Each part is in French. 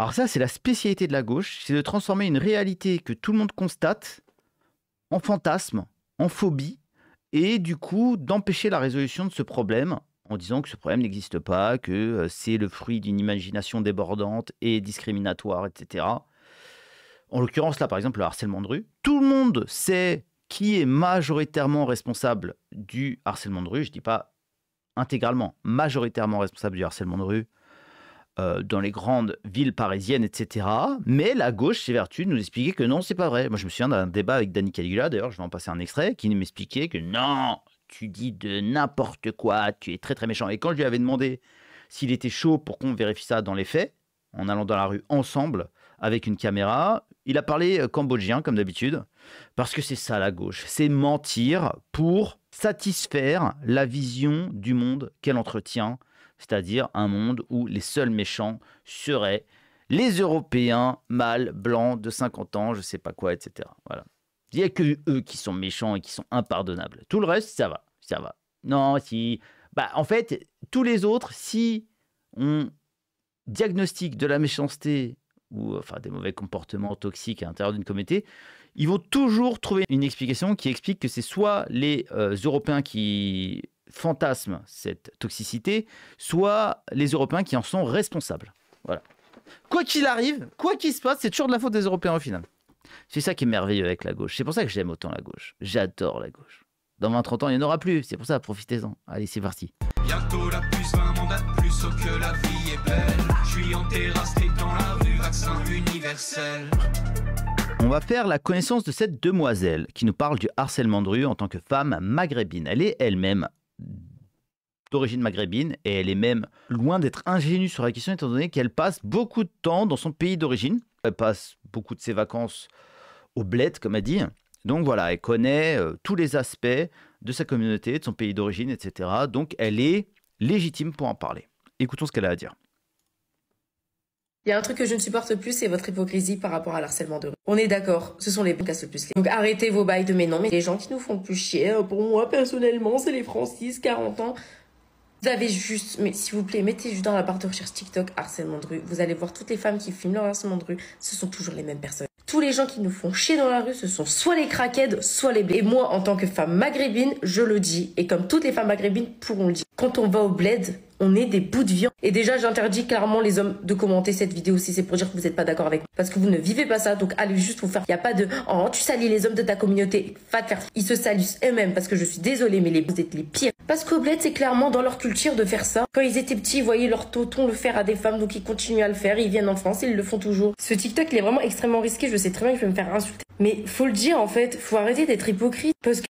Alors ça, c'est la spécialité de la gauche, c'est de transformer une réalité que tout le monde constate en fantasme, en phobie, et du coup d'empêcher la résolution de ce problème en disant que ce problème n'existe pas, que euh, c'est le fruit d'une imagination débordante et discriminatoire, etc. En l'occurrence, là, par exemple, le harcèlement de rue. Tout le monde sait qui est majoritairement responsable du harcèlement de rue. Je ne dis pas intégralement, majoritairement responsable du harcèlement de rue euh, dans les grandes villes parisiennes, etc. Mais la gauche s'évertue de nous expliquer que non, c'est pas vrai. Moi, je me souviens d'un débat avec Danny Caligula, d'ailleurs, je vais en passer un extrait, qui m'expliquait que non, tu dis de n'importe quoi, tu es très très méchant. Et quand je lui avais demandé s'il était chaud pour qu'on vérifie ça dans les faits, en allant dans la rue ensemble avec une caméra, il a parlé euh, cambodgien comme d'habitude, parce que c'est ça la gauche, c'est mentir pour satisfaire la vision du monde qu'elle entretient c'est-à-dire un monde où les seuls méchants seraient les Européens, mâles, blancs, de 50 ans, je ne sais pas quoi, etc. Voilà. Il n'y a que eux qui sont méchants et qui sont impardonnables. Tout le reste, ça va, ça va. Non, si... Bah, en fait, tous les autres, si on diagnostique de la méchanceté ou enfin des mauvais comportements toxiques à l'intérieur d'une comité, ils vont toujours trouver une explication qui explique que c'est soit les euh, Européens qui fantasme cette toxicité, soit les Européens qui en sont responsables. Voilà. Quoi qu'il arrive, quoi qu'il se passe, c'est toujours de la faute des Européens au final. C'est ça qui est merveilleux avec la gauche. C'est pour ça que j'aime autant la gauche. J'adore la gauche. Dans 20-30 ans, il n'y en aura plus. C'est pour ça, profitez-en. Allez, c'est parti. Bientôt la plus, que la vie est belle. Je suis en terrasse, dans la rue, universel. On va faire la connaissance de cette demoiselle qui nous parle du harcèlement de rue en tant que femme maghrébine. Elle est elle-même d'origine maghrébine et elle est même loin d'être ingénue sur la question étant donné qu'elle passe beaucoup de temps dans son pays d'origine. Elle passe beaucoup de ses vacances au bled, comme elle dit. Donc voilà, elle connaît euh, tous les aspects de sa communauté, de son pays d'origine, etc. Donc elle est légitime pour en parler. Écoutons ce qu'elle a à dire. Il y a un truc que je ne supporte plus, c'est votre hypocrisie par rapport à l'harcèlement de On est d'accord, ce sont les bons qui le plus. Donc arrêtez vos bails de mes noms mais les gens qui nous font plus chier, hein, pour moi personnellement, c'est les Francis, 40 ans. Vous avez juste, mais s'il vous plaît, mettez juste dans la barre de recherche TikTok harcèlement de rue. Vous allez voir toutes les femmes qui filment leur harcèlement de rue, ce sont toujours les mêmes personnes. Tous les gens qui nous font chier dans la rue, ce sont soit les craquettes, soit les blés. Et moi, en tant que femme maghrébine, je le dis, et comme toutes les femmes maghrébines pourront le dire, quand on va au bled, on est des bouts de viande. Et déjà, j'interdis clairement les hommes de commenter cette vidéo si c'est pour dire que vous n'êtes pas d'accord avec moi. Parce que vous ne vivez pas ça, donc allez juste vous faire. Il n'y a pas de Oh, tu salis les hommes de ta communauté, va te faire. Ils se salissent eux-mêmes parce que je suis désolée, mais les, vous êtes les pires. Parce qu'au bled, c'est clairement dans leur culture de faire ça. Quand ils étaient petits, ils voyaient leur tonton le faire à des femmes, donc ils continuent à le faire. Ils viennent en France, ils le font toujours. Ce TikTok, il est vraiment extrêmement risqué. Je sais très bien que je vais me faire insulter. Mais faut le dire en fait, faut arrêter d'être hypocrite parce que.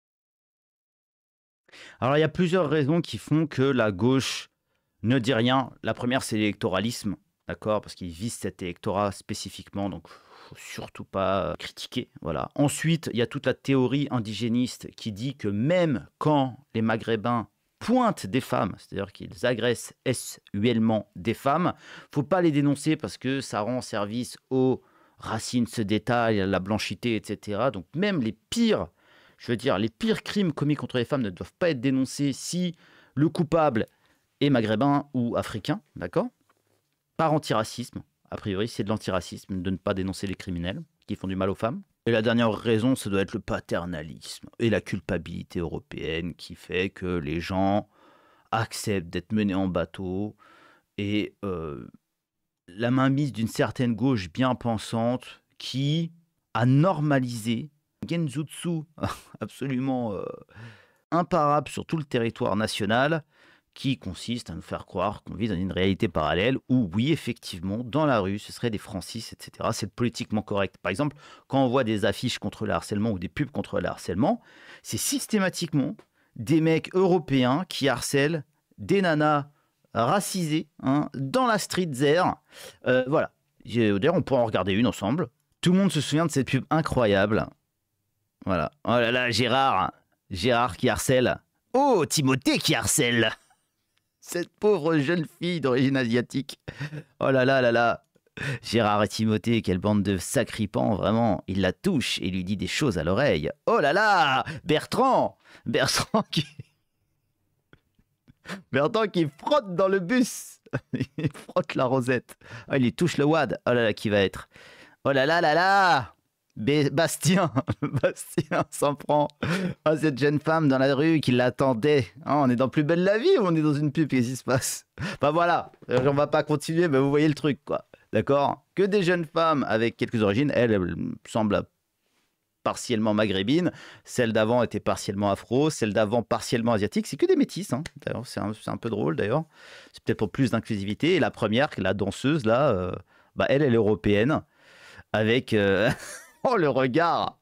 Alors il y a plusieurs raisons qui font que la gauche ne dit rien. La première, c'est l'électoralisme, d'accord Parce qu'il vise cet électorat spécifiquement, donc faut surtout pas euh, critiquer. Voilà. Ensuite, il y a toute la théorie indigéniste qui dit que même quand les Maghrébins pointent des femmes, c'est-à-dire qu'ils agressent sexuellement des femmes, faut pas les dénoncer parce que ça rend service aux racines, ce détail, la blanchité, etc. Donc même les pires, je veux dire, les pires crimes commis contre les femmes ne doivent pas être dénoncés si le coupable et maghrébins ou africains, d'accord Par antiracisme, a priori, c'est de l'antiracisme de ne pas dénoncer les criminels qui font du mal aux femmes. Et la dernière raison, ça doit être le paternalisme et la culpabilité européenne qui fait que les gens acceptent d'être menés en bateau et euh, la mainmise d'une certaine gauche bien pensante qui a normalisé Genzutsu absolument euh, imparable sur tout le territoire national qui consiste à nous faire croire qu'on vit dans une réalité parallèle où, oui, effectivement, dans la rue, ce serait des Francis, etc. C'est politiquement correct. Par exemple, quand on voit des affiches contre le harcèlement ou des pubs contre le harcèlement, c'est systématiquement des mecs européens qui harcèlent des nanas racisées hein, dans la street zère. Euh, voilà. Euh, d'ailleurs, on pourra en regarder une ensemble. Tout le monde se souvient de cette pub incroyable. Voilà. Oh là là, Gérard. Gérard qui harcèle. Oh, Timothée qui harcèle cette pauvre jeune fille d'origine asiatique. Oh là là là là. Gérard et Timothée, quelle bande de sacripants, vraiment. Il la touche et lui dit des choses à l'oreille. Oh là là Bertrand Bertrand qui... Bertrand qui frotte dans le bus Il frotte la rosette. Ah, il lui touche le wad. Oh là là, qui va être Oh là là là là Bastien, Bastien s'en prend à cette jeune femme dans la rue qui l'attendait. Hein, on est dans Plus belle la vie ou on est dans une pub Qu'est-ce qui se passe Bah voilà, euh, on va pas continuer, mais vous voyez le truc, quoi. D'accord Que des jeunes femmes avec quelques origines, elles, elles semblent partiellement maghrébine, celle d'avant était partiellement afro, celle d'avant partiellement asiatique. C'est que des métisses, hein. d'ailleurs, c'est un, peu drôle d'ailleurs. C'est peut-être pour plus d'inclusivité. Et la première, la danseuse, là, euh, bah, elle, est européenne, avec, euh, Oh, le regard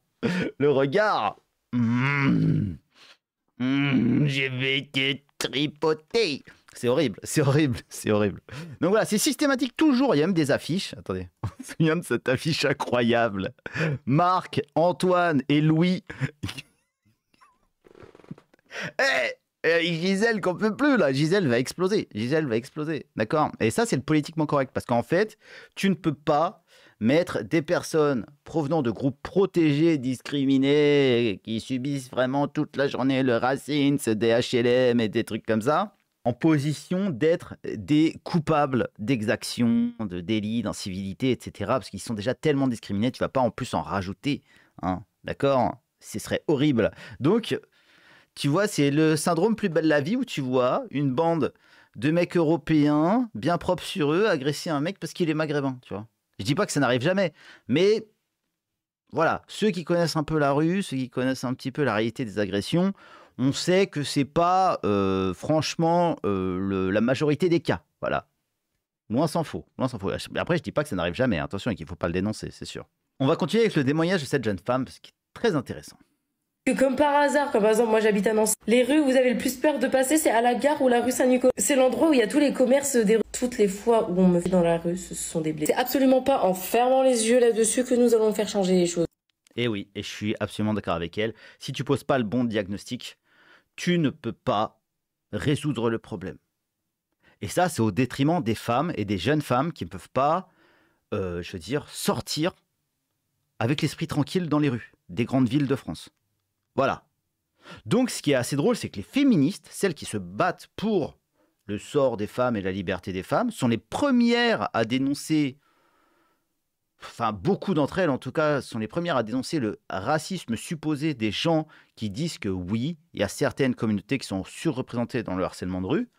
Le regard mmh. Je vais te c'est horrible, c'est horrible, c'est horrible. Donc voilà, c'est systématique toujours. Il y a même des affiches. Attendez, on se souvient de cette affiche incroyable. Marc, Antoine et Louis. Eh, eh Gisèle, qu'on peut plus là. Gisèle va exploser. Gisèle va exploser. D'accord Et ça, c'est le politiquement correct. Parce qu'en fait, tu ne peux pas mettre des personnes provenant de groupes protégés, discriminés, qui subissent vraiment toute la journée le racisme, des HLM et des trucs comme ça, en position d'être des coupables d'exactions, de délits, d'incivilité, etc. Parce qu'ils sont déjà tellement discriminés, tu vas pas en plus en rajouter. Hein, D'accord Ce serait horrible. Donc, tu vois, c'est le syndrome plus belle la vie où tu vois une bande de mecs européens, bien propres sur eux, agresser un mec parce qu'il est maghrébin, tu vois. Je dis pas que ça n'arrive jamais, mais voilà, ceux qui connaissent un peu la rue, ceux qui connaissent un petit peu la réalité des agressions, on sait que c'est pas euh, franchement euh, la majorité des cas. Voilà. Loin s'en faut, loin s'en faut. Après, je dis pas que ça n'arrive jamais, hein. attention, et qu'il faut pas le dénoncer, c'est sûr. On va continuer avec le témoignage de cette jeune femme, ce qui est très intéressant. Que comme par hasard, comme par exemple moi j'habite à Nancy, les rues où vous avez le plus peur de passer, c'est à la gare ou la rue Saint-Nicolas. C'est l'endroit où il y a tous les commerces des rues toutes les fois où on me fait dans la rue, ce sont des blessés. C'est absolument pas en fermant les yeux là-dessus que nous allons faire changer les choses. Et eh oui, et je suis absolument d'accord avec elle. Si tu poses pas le bon diagnostic, tu ne peux pas résoudre le problème. Et ça, c'est au détriment des femmes et des jeunes femmes qui ne peuvent pas, euh, je veux dire, sortir avec l'esprit tranquille dans les rues des grandes villes de France. Voilà. Donc, ce qui est assez drôle, c'est que les féministes, celles qui se battent pour le sort des femmes et la liberté des femmes, sont les premières à dénoncer, enfin beaucoup d'entre elles en tout cas, sont les premières à dénoncer le racisme supposé des gens qui disent que oui, il y a certaines communautés qui sont surreprésentées dans le harcèlement de rue,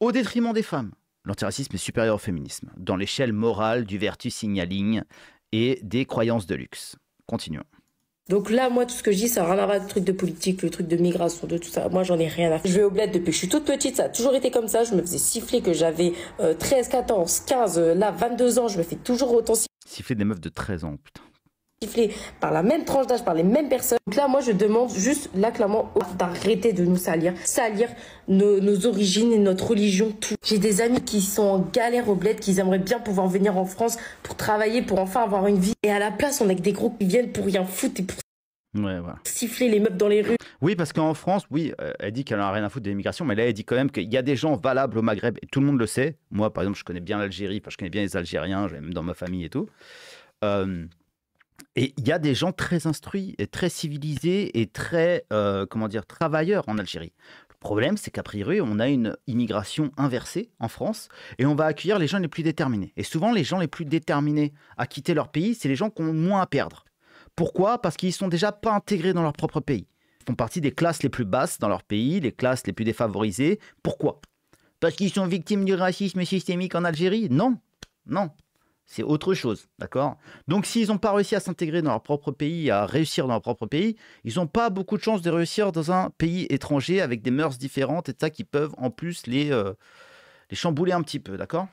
au détriment des femmes. L'antiracisme est supérieur au féminisme, dans l'échelle morale du vertu signaling et des croyances de luxe. Continuons. Donc là, moi, tout ce que je dis, ça n'a rien à voir avec le truc de politique, le truc de migration, de tout ça. Moi, j'en ai rien à faire. Je vais au bled depuis que je suis toute petite, ça a toujours été comme ça. Je me faisais siffler que j'avais 13, 14, 15, là, 22 ans, je me fais toujours autant siffler. Siffler des meufs de 13 ans, putain sifflé par la même tranche d'âge, par les mêmes personnes. Donc là, moi, je demande juste, là, clairement, d'arrêter de nous salir, salir nos, origines et notre religion, tout. J'ai des amis qui sont en galère au bled, qui aimeraient bien pouvoir venir en France pour travailler, pour enfin avoir une vie. Et à la place, on a que des groupes qui viennent pour rien foutre et pour siffler les meubles dans les rues. Oui, parce qu'en France, oui, euh, elle dit qu'elle n'a rien à foutre de l'immigration, mais là, elle dit quand même qu'il y a des gens valables au Maghreb, et tout le monde le sait. Moi, par exemple, je connais bien l'Algérie, parce je connais bien les Algériens, même dans ma famille et tout. Euh, et il y a des gens très instruits, et très civilisés et très, euh, comment dire, travailleurs en Algérie. Le problème, c'est qu'a priori, on a une immigration inversée en France et on va accueillir les gens les plus déterminés. Et souvent, les gens les plus déterminés à quitter leur pays, c'est les gens qui ont moins à perdre. Pourquoi Parce qu'ils sont déjà pas intégrés dans leur propre pays. Ils font partie des classes les plus basses dans leur pays, les classes les plus défavorisées. Pourquoi Parce qu'ils sont victimes du racisme systémique en Algérie Non, non, c'est autre chose, d'accord Donc s'ils n'ont pas réussi à s'intégrer dans leur propre pays, à réussir dans leur propre pays, ils n'ont pas beaucoup de chances de réussir dans un pays étranger avec des mœurs différentes et ça qui peuvent en plus les, euh, chambouler un petit peu, d'accord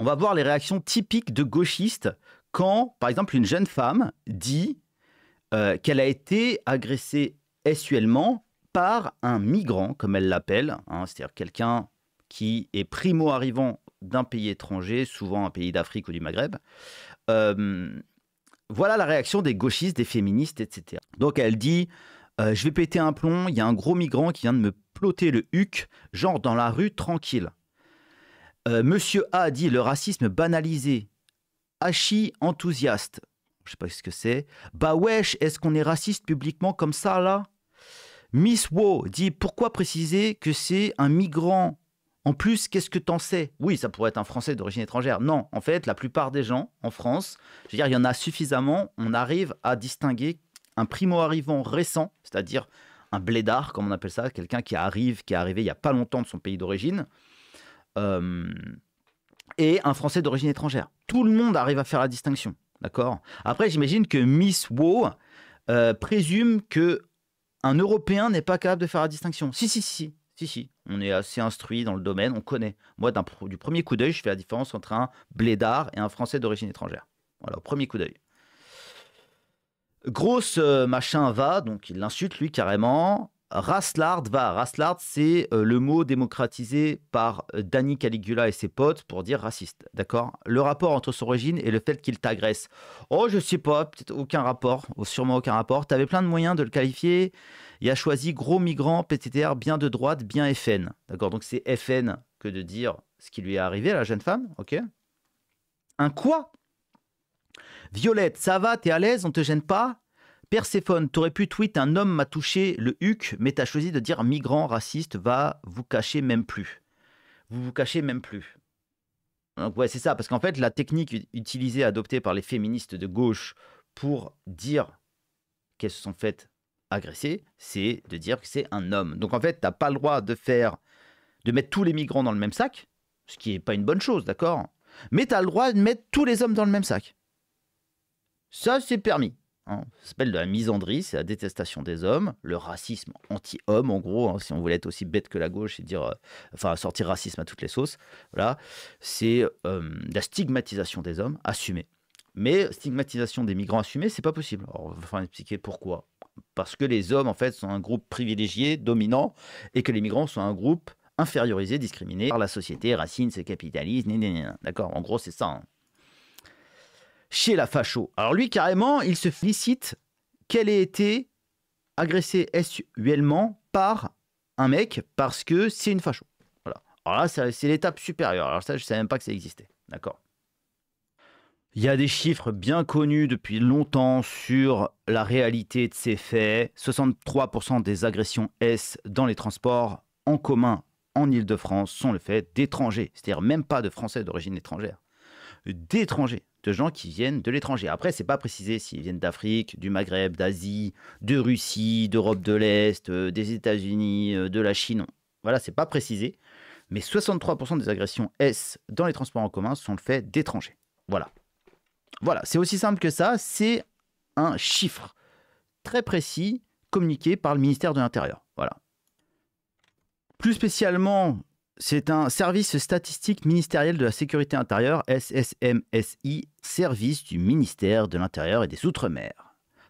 On va voir les réactions typiques de gauchistes quand, par exemple, une jeune femme dit euh, qu'elle a été agressée sexuellement par un migrant, comme elle l'appelle, hein, c'est-à-dire quelqu'un qui est primo-arrivant d'un pays étranger, souvent un pays d'Afrique ou du Maghreb. Euh, voilà la réaction des gauchistes, des féministes, etc. Donc elle dit euh, Je vais péter un plomb, il y a un gros migrant qui vient de me ploter le huc, genre dans la rue, tranquille. Euh, monsieur A dit Le racisme banalisé. Hachi enthousiaste. Je sais pas ce que c'est. Bah wesh, est-ce qu'on est raciste publiquement comme ça là Miss Wo dit Pourquoi préciser que c'est un migrant en plus, qu'est-ce que t'en sais Oui, ça pourrait être un Français d'origine étrangère. Non, en fait, la plupart des gens en France, je veux dire, il y en a suffisamment, on arrive à distinguer un primo-arrivant récent, c'est-à-dire un blédard, comme on appelle ça, quelqu'un qui arrive, qui est arrivé il n'y a pas longtemps de son pays d'origine, euh, et un Français d'origine étrangère. Tout le monde arrive à faire la distinction, d'accord Après, j'imagine que Miss Wo euh, présume que un Européen n'est pas capable de faire la distinction. Si, si, si, si, si, on est assez instruit dans le domaine, on connaît. Moi, du premier coup d'œil, je fais la différence entre un blédard et un Français d'origine étrangère. Voilà, au premier coup d'œil. Grosse euh, machin va, donc il l'insulte lui carrément. Rasslard va. Rasslard, c'est euh, le mot démocratisé par euh, Danny Caligula et ses potes pour dire raciste. D'accord Le rapport entre son origine et le fait qu'il t'agresse. Oh, je sais pas, peut-être aucun rapport, oh, sûrement aucun rapport. T'avais plein de moyens de le qualifier et a choisi gros migrant, PTTR, bien de droite, bien FN. D'accord Donc c'est FN que de dire ce qui lui est arrivé à la jeune femme, ok Un quoi Violette, ça va, t'es à l'aise, on te gêne pas Perséphone, t'aurais pu tweet un homme m'a touché le huc, mais t'as choisi de dire migrant, raciste, va vous cacher même plus. Vous vous cachez même plus. Donc ouais, c'est ça, parce qu'en fait, la technique utilisée, adoptée par les féministes de gauche pour dire qu'elles se sont faites agresser, c'est de dire que c'est un homme. Donc en fait, t'as pas le droit de faire, de mettre tous les migrants dans le même sac, ce qui n'est pas une bonne chose, d'accord Mais tu as le droit de mettre tous les hommes dans le même sac. Ça, c'est permis. Hein. ça s'appelle de la misandrie, c'est la détestation des hommes, le racisme anti-homme en gros, hein, si on voulait être aussi bête que la gauche et dire, euh, enfin sortir racisme à toutes les sauces, voilà, c'est euh, la stigmatisation des hommes assumée. Mais stigmatisation des migrants assumée, c'est pas possible. Alors, on va enfin expliquer pourquoi parce que les hommes, en fait, sont un groupe privilégié, dominant, et que les migrants sont un groupe infériorisé, discriminé par la société, racine, c'est capitalisme, d'accord En gros, c'est ça. Hein. Chez la facho. Alors lui, carrément, il se félicite qu'elle ait été agressée sexuellement par un mec parce que c'est une facho. Voilà. Alors là, c'est l'étape supérieure. Alors ça, je ne savais même pas que ça existait. D'accord il y a des chiffres bien connus depuis longtemps sur la réalité de ces faits. 63% des agressions S dans les transports en commun en Ile-de-France sont le fait d'étrangers, c'est-à-dire même pas de Français d'origine étrangère, d'étrangers, de gens qui viennent de l'étranger. Après, c'est pas précisé s'ils viennent d'Afrique, du Maghreb, d'Asie, de Russie, d'Europe de l'Est, euh, des États-Unis, euh, de la Chine. Voilà, c'est pas précisé. Mais 63% des agressions S dans les transports en commun sont le fait d'étrangers. Voilà. Voilà, c'est aussi simple que ça, c'est un chiffre très précis communiqué par le ministère de l'Intérieur. Voilà. Plus spécialement, c'est un service statistique ministériel de la sécurité intérieure, SSMSI, service du ministère de l'Intérieur et des Outre-mer,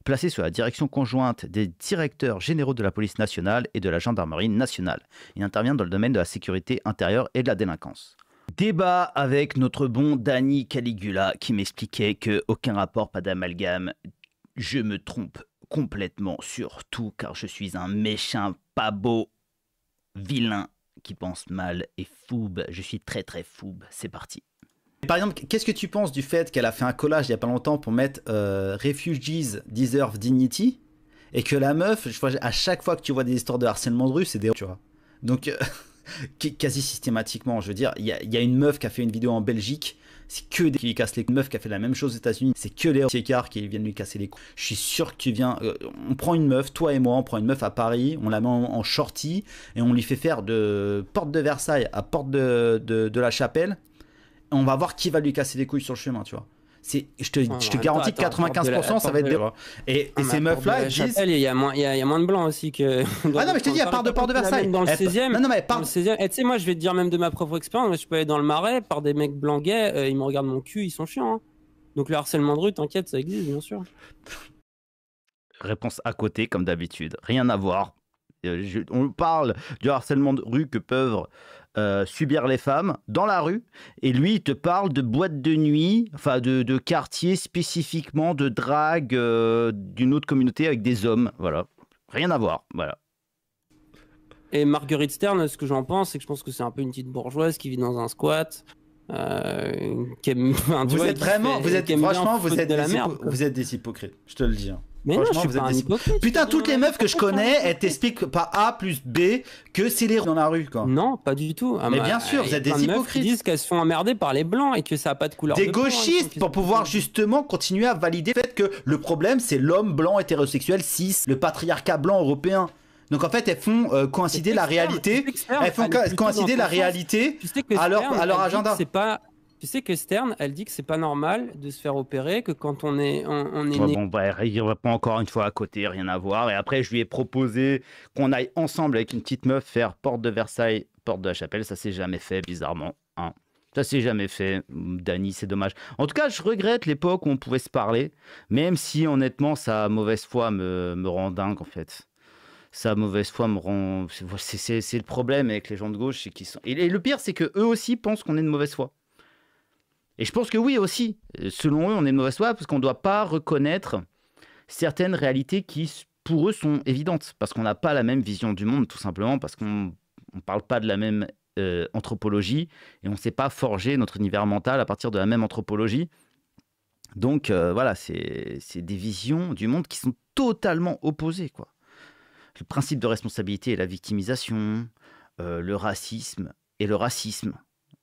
placé sous la direction conjointe des directeurs généraux de la police nationale et de la gendarmerie nationale. Il intervient dans le domaine de la sécurité intérieure et de la délinquance. Débat avec notre bon Danny Caligula qui m'expliquait que aucun rapport, pas d'amalgame. Je me trompe complètement sur tout car je suis un méchant, pas beau, vilain qui pense mal et foube. Je suis très très foube. C'est parti. Par exemple, qu'est-ce que tu penses du fait qu'elle a fait un collage il y a pas longtemps pour mettre euh, Refugees Deserve Dignity et que la meuf, à chaque fois que tu vois des histoires de harcèlement de rue, c'est des. Tu vois. Donc. Euh, quasi systématiquement. Je veux dire, il y a, une meuf qui a fait une vidéo en Belgique. C'est que des qui lui cassent les meufs qui a fait la même chose aux États-Unis. C'est que les écarts qui viennent lui casser les couilles. Je suis sûr que tu viens. Euh, on prend une meuf, toi et moi, on prend une meuf à Paris, on la met en, shorty et on lui fait faire de porte de Versailles à porte de la chapelle. On va voir qui va lui casser les couilles sur le chemin, tu vois je te, bah, garantis que 95% ça va être des. Et, ah, ces meufs-là disent. Il y, a moins, il, y a, moins de blancs aussi que. Ah non, mais je te dis, à part de Port de Versailles. Dans le 16e. Non, non, mais part. Tu sais, moi, je vais te dire même de ma propre expérience. Je peux aller dans le marais par des mecs blancs gays. Euh, ils me regardent mon cul, ils sont chiants. Hein. Donc le harcèlement de rue, t'inquiète, ça existe, bien sûr. Réponse à côté, comme d'habitude. Rien à voir. Euh, on parle du harcèlement de rue que peuvent euh, subir les femmes dans la rue. Et lui, il te parle de boîtes de nuit, enfin de, de quartiers spécifiquement de drague euh, d'une autre communauté avec des hommes. Voilà. Rien à voir. Voilà. Et Marguerite Stern, ce que j'en pense, c'est que je pense que c'est un peu une petite bourgeoise qui vit dans un squat. Euh, qui aime, vous, êtes vraiment, vous êtes vous êtes, de la merde, vous êtes des hypocrites, je te le dis. Hein. Mais non, je suis pas un hypocrite. Putain, toutes les meufs que je connais, elles t'expliquent pas A plus B que c'est les dans la rue, quoi. Non, pas du tout. Ah, Mais bah, bien sûr, vous êtes des hypocrites. disent qu'elles se font emmerder par les blancs et que ça a pas de couleur. Des gauchistes pour pouvoir justement continuer à valider le fait que le problème, c'est l'homme blanc hétérosexuel cis, le patriarcat blanc européen. Donc en fait, elles font euh, coïncider la réalité. Elles font coïncider la réalité à leur, à leur agenda. C'est pas tu sais que Stern, elle dit que c'est pas normal de se faire opérer, que quand on est, on, est ouais, bah né... Bon, bah, encore une fois à côté, rien à voir. Et après, je lui ai proposé qu'on aille ensemble avec une petite meuf faire porte de Versailles, porte de la Chapelle. Ça s'est jamais fait, bizarrement. Hein. Ça s'est jamais fait, Dany, c'est dommage. En tout cas, je regrette l'époque où on pouvait se parler, même si honnêtement, sa mauvaise foi me, me rend dingue en fait. Sa mauvaise foi me rend. C'est le problème avec les gens de gauche, c'est qui sont. Et, et le pire, c'est que eux aussi pensent qu'on est de mauvaise foi. Et je pense que oui aussi. Selon eux, on est de mauvaise foi parce qu'on ne doit pas reconnaître certaines réalités qui, pour eux, sont évidentes. Parce qu'on n'a pas la même vision du monde, tout simplement, parce qu'on ne parle pas de la même euh, anthropologie et on ne sait pas forger notre univers mental à partir de la même anthropologie. Donc euh, voilà, c'est des visions du monde qui sont totalement opposées. Quoi. Le principe de responsabilité et la victimisation, euh, le racisme et le racisme.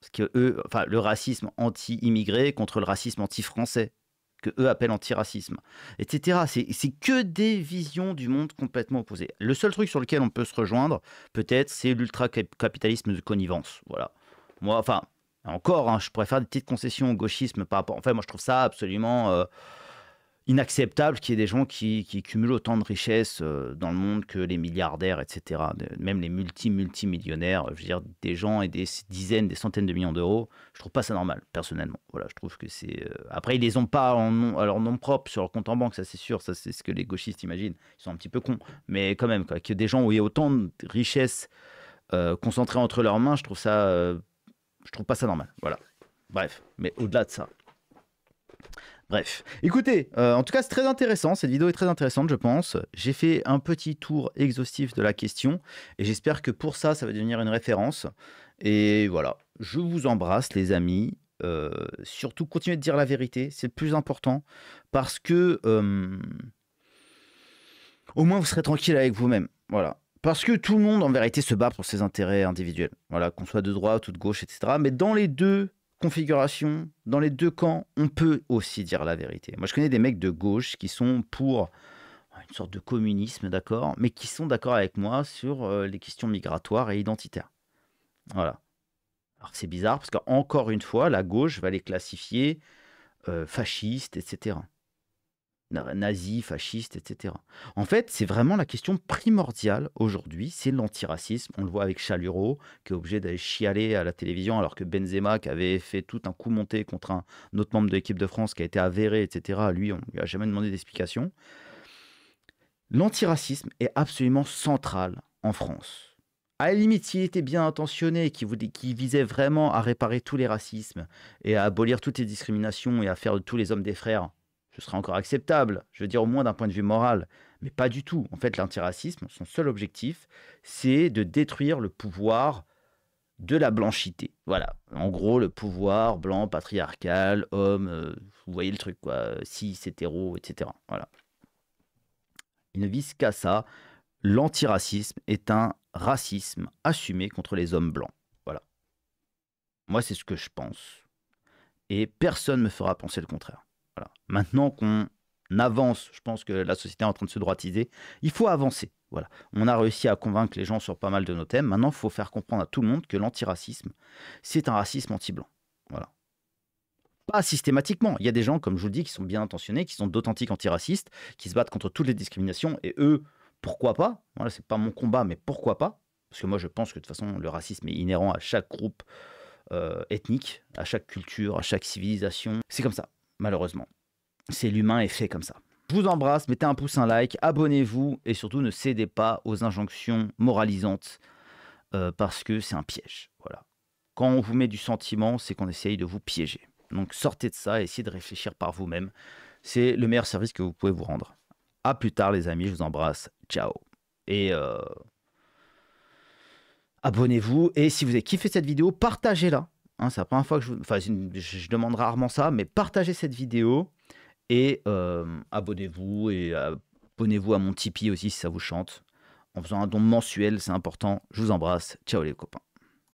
Parce que eux, enfin, le racisme anti-immigré contre le racisme anti-français, que eux appellent anti-racisme, etc. C'est que des visions du monde complètement opposées. Le seul truc sur lequel on peut se rejoindre, peut-être, c'est l'ultra-capitalisme de connivence. Voilà. Moi, enfin, encore, hein, je pourrais faire des petites concessions au gauchisme par rapport. Enfin, moi, je trouve ça absolument. Euh, inacceptable qu'il y ait des gens qui, cumulent autant de richesses euh, dans le monde que les milliardaires, etc. Même les multi-multimillionnaires, je veux dire, des gens et des dizaines, des centaines de millions d'euros, je trouve pas ça normal, personnellement. Voilà, je trouve que c'est... Euh, après, ils les ont pas en nom, à leur nom propre sur leur compte en banque, ça c'est sûr, ça c'est ce que les gauchistes imaginent. Ils sont un petit peu cons, mais quand même, quoi, que des gens où il y autant de richesses euh, concentrées entre leurs mains, je trouve ça... je trouve pas ça normal, voilà. Bref, mais au-delà de ça, Bref, écoutez, euh, en tout cas c'est très intéressant, cette vidéo est très intéressante je pense. J'ai fait un petit tour exhaustif de la question et j'espère que pour ça ça va devenir une référence. Et voilà, je vous embrasse les amis. Euh, surtout continuez de dire la vérité, c'est le plus important parce que euh, au moins vous serez tranquille avec vous-même. Voilà. Parce que tout le monde en vérité se bat pour ses intérêts individuels. Voilà, qu'on soit de droite ou de gauche, etc. Mais dans les deux configuration, dans les deux camps, on peut aussi dire la vérité. Moi, je connais des mecs de gauche qui sont pour une sorte de communisme, d'accord, mais qui sont d'accord avec moi sur euh, les questions migratoires et identitaires. Voilà. Alors c'est bizarre parce qu'encore une fois, la gauche va les classifier euh, fascistes, etc nazis, fasciste, etc. En fait, c'est vraiment la question primordiale aujourd'hui, c'est l'antiracisme. On le voit avec Chaluro, qui est obligé d'aller chialer à la télévision, alors que Benzema, qui avait fait tout un coup monté contre un autre membre de l'équipe de France, qui a été avéré, etc., lui, on ne lui a jamais demandé d'explication. L'antiracisme est absolument central en France. À la limite, s'il était bien intentionné, qui, qui visait vraiment à réparer tous les racismes et à abolir toutes les discriminations et à faire de tous les hommes des frères, ce serait encore acceptable, je veux dire au moins d'un point de vue moral, mais pas du tout. En fait, l'antiracisme, son seul objectif, c'est de détruire le pouvoir de la blanchité. Voilà, en gros, le pouvoir blanc, patriarcal, homme, euh, vous voyez le truc, quoi, cis, hétéro, etc. Voilà. Il ne vise qu'à ça. L'antiracisme est un racisme assumé contre les hommes blancs. Voilà. Moi, c'est ce que je pense. Et personne ne me fera penser le contraire. Maintenant qu'on avance, je pense que la société est en train de se droitiser, il faut avancer. Voilà. On a réussi à convaincre les gens sur pas mal de nos thèmes. Maintenant, il faut faire comprendre à tout le monde que l'antiracisme, c'est un racisme anti-blanc. Voilà. Pas systématiquement. Il y a des gens, comme je vous le dis, qui sont bien intentionnés, qui sont d'authentiques antiracistes, qui se battent contre toutes les discriminations. Et eux, pourquoi pas Voilà, c'est pas mon combat, mais pourquoi pas Parce que moi, je pense que de toute façon, le racisme est inhérent à chaque groupe euh, ethnique, à chaque culture, à chaque civilisation. C'est comme ça, malheureusement c'est l'humain est fait comme ça. Je vous embrasse, mettez un pouce, un like, abonnez-vous et surtout ne cédez pas aux injonctions moralisantes euh, parce que c'est un piège. Voilà. Quand on vous met du sentiment, c'est qu'on essaye de vous piéger. Donc sortez de ça et essayez de réfléchir par vous-même. C'est le meilleur service que vous pouvez vous rendre. À plus tard les amis, je vous embrasse. Ciao. Et euh, abonnez-vous. Et si vous avez kiffé cette vidéo, partagez-la. Hein, c'est la première fois que je vous... Enfin, je demande rarement ça, mais partagez cette vidéo. Et euh, abonnez-vous et euh, abonnez-vous à mon Tipeee aussi si ça vous chante. En faisant un don mensuel, c'est important. Je vous embrasse. Ciao les copains.